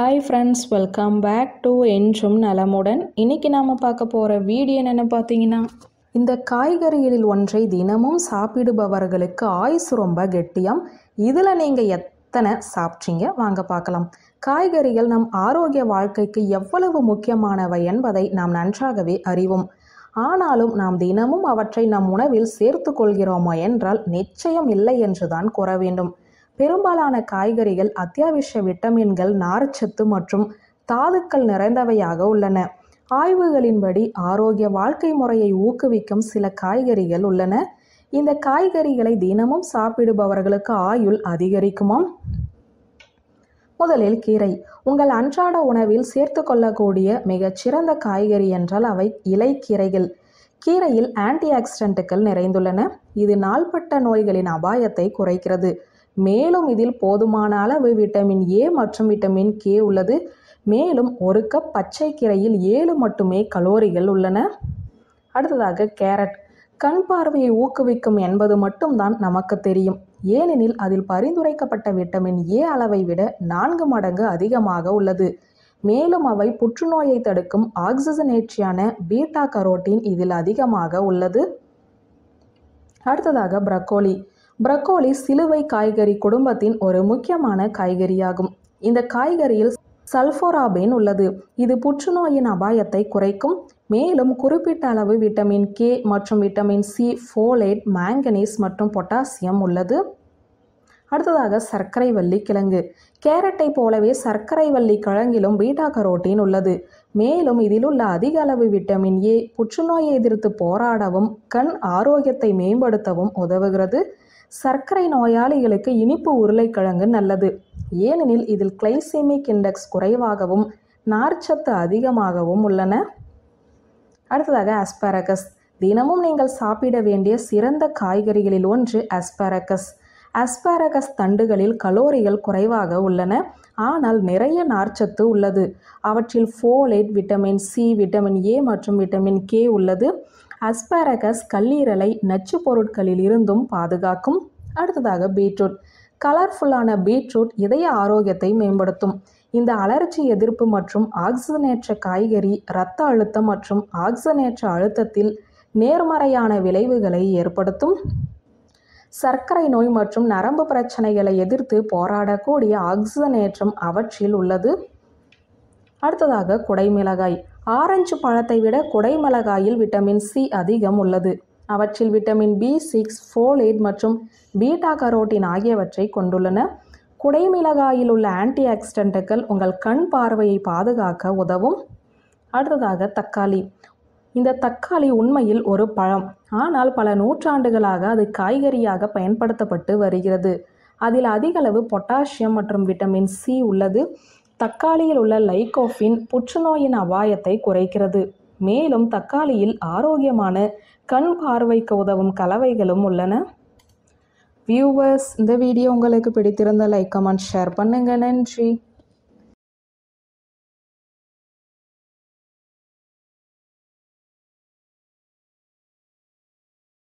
hi friends welcome back to என்றும் நலமுடன் இன்னைக்கு நாம் பார்க்க போகிற வீடியோ என்னென்னு பார்த்தீங்கன்னா இந்த காய்கறிகளில் ஒன்றை தினமும் சாப்பிடுபவர்களுக்கு ஆயுசு ரொம்ப கெட்டியம் இதில் நீங்கள் எத்தனை சாப்பிட்றீங்க வாங்க பார்க்கலாம் காய்கறிகள் நம் ஆரோக்கிய வாழ்க்கைக்கு எவ்வளவு முக்கியமானவை என்பதை நாம் நன்றாகவே அறிவோம் ஆனாலும் நாம் தினமும் அவற்றை நம் உணவில் சேர்த்து கொள்கிறோமா என்றால் நிச்சயம் இல்லை என்றுதான் கூற வேண்டும் பெரும்பாலான காய்கறிகள் அத்தியாவசிய விட்டமின்கள் நார்ச்சத்து மற்றும் தாதுக்கள் நிறைந்தவையாக உள்ளன ஆய்வுகளின்படி ஆரோக்கிய வாழ்க்கை முறையை ஊக்குவிக்கும் சில காய்கறிகள் உள்ளன இந்த காய்கறிகளை தினமும் சாப்பிடுபவர்களுக்கு ஆயுள் அதிகரிக்குமாம் முதலில் கீரை உங்கள் அன்றாட உணவில் சேர்த்து கொள்ளக்கூடிய மிகச்சிறந்த காய்கறி என்றால் அவை இலை கீரைகள் கீரையில் ஆன்டி ஆக்சிடென்ட்டுகள் நிறைந்துள்ளன இது நாள்பட்ட நோய்களின் அபாயத்தை குறைக்கிறது மேலும் இதில் போதுமான அளவு விட்டமின் ஏ மற்றும் விட்டமின் கே உள்ளது மேலும் ஒரு கப் பச்சை கீரையில் ஏழு மட்டுமே கலோரிகள் உள்ளன அடுத்ததாக கேரட் கண் பார்வையை ஊக்குவிக்கும் என்பது மட்டும்தான் நமக்கு தெரியும் ஏனெனில் அதில் பரிந்துரைக்கப்பட்ட விட்டமின் ஏ அளவை விட நான்கு மடங்கு அதிகமாக உள்ளது மேலும் அவை புற்றுநோயை தடுக்கும் ஆக்சிஜனேற்றியான பீட்டா கரோட்டின் இதில் அதிகமாக உள்ளது அடுத்ததாக பிரக்கோலி பிரக்கோலி சிலுவை காய்கறி குடும்பத்தின் ஒரு முக்கியமான காய்கறியாகும் இந்த காய்கறியில் சல்ஃபோராபேன் உள்ளது இது புற்றுநோயின் அபாயத்தை குறைக்கும் மேலும் குறிப்பிட்ட அளவு விட்டமின் கே மற்றும் விட்டமின் சி ஃபோலேட் மேங்கனீஸ் மற்றும் பொட்டாசியம் உள்ளது அடுத்ததாக சர்க்கரை வள்ளி கிழங்கு கேரட்டை போலவே சர்க்கரை வள்ளி கிழங்கிலும் பீட்டா கரோட்டின் உள்ளது மேலும் இதில் உள்ள அதிக அளவு விட்டமின் ஏ புற்றுநோயை எதிர்த்து போராடவும் கண் ஆரோக்கியத்தை மேம்படுத்தவும் உதவுகிறது சர்க்கரை நோயாளிகளுக்கு இனிப்பு உருளைக்கிழங்கு நல்லது ஏனெனில் இதில் கிளைசீமிக் இண்டெக்ஸ் குறைவாகவும் நார்ச்சத்து அதிகமாகவும் உள்ளன அடுத்ததாக அஸ்பரகஸ் தினமும் நீங்கள் சாப்பிட வேண்டிய சிறந்த காய்கறிகளில் ஒன்று அஸ்பரகஸ் அஸ்பரகஸ் தண்டுகளில் கலோரிகள் குறைவாக உள்ளன ஆனால் நிறைய நார்ச்சத்து உள்ளது அவற்றில் folate vitamin C vitamin A மற்றும் விட்டமின் கே உள்ளது அஸ்பாரகஸ் கல்லீரலை நச்சு பொருட்களில் இருந்தும் பாதுகாக்கும் அடுத்ததாக பீட்ரூட் கலர்ஃபுல்லான பீட்ரூட் இதய ஆரோக்கியத்தை மேம்படுத்தும் இந்த அலர்ஜி எதிர்ப்பு மற்றும் ஆக்சிஜனேற்ற காய்கறி இரத்த அழுத்தம் மற்றும் ஆக்சிஜனேற்ற அழுத்தத்தில் நேர்மறையான விளைவுகளை ஏற்படுத்தும் சர்க்கரை நோய் மற்றும் நரம்பு பிரச்சனைகளை எதிர்த்து போராடக்கூடிய ஆக்சிஜனேற்றம் அவற்றில் உள்ளது அடுத்ததாக குடைமிளகாய் ஆரஞ்சு பழத்தை விட குடைமிளகாயில் விட்டமின் சி அதிகம் உள்ளது அவற்றில் விட்டமின் பி சிக்ஸ் ஃபோலேட் மற்றும் பீட்டா கரோட்டின் ஆகியவற்றை கொண்டுள்ளன குடைமிளகாயில் உள்ள ஆன்டி ஆக்சிடென்ட்டுகள் உங்கள் கண் பார்வையை பாதுகாக்க உதவும் அடுத்ததாக தக்காளி இந்த தக்காளி உண்மையில் ஒரு பழம் ஆனால் பல நூற்றாண்டுகளாக அது காய்கறியாக பயன்படுத்தப்பட்டு வருகிறது அதில் அதிகளவு பொட்டாசியம் மற்றும் விட்டமின் சி உள்ளது தக்காளியில் உள்ள லைகோஃபின் புற்றுநோயின் அபாயத்தை குறைக்கிறது மேலும் தக்காளியில் ஆரோக்கியமான கண் பார்வைக்கு உதவும் கலவைகளும் உள்ளன வியூவர்ஸ் இந்த வீடியோ உங்களுக்கு பிடித்திருந்த லைக் கமெண்ட் ஷேர் பண்ணுங்கள் நன்றி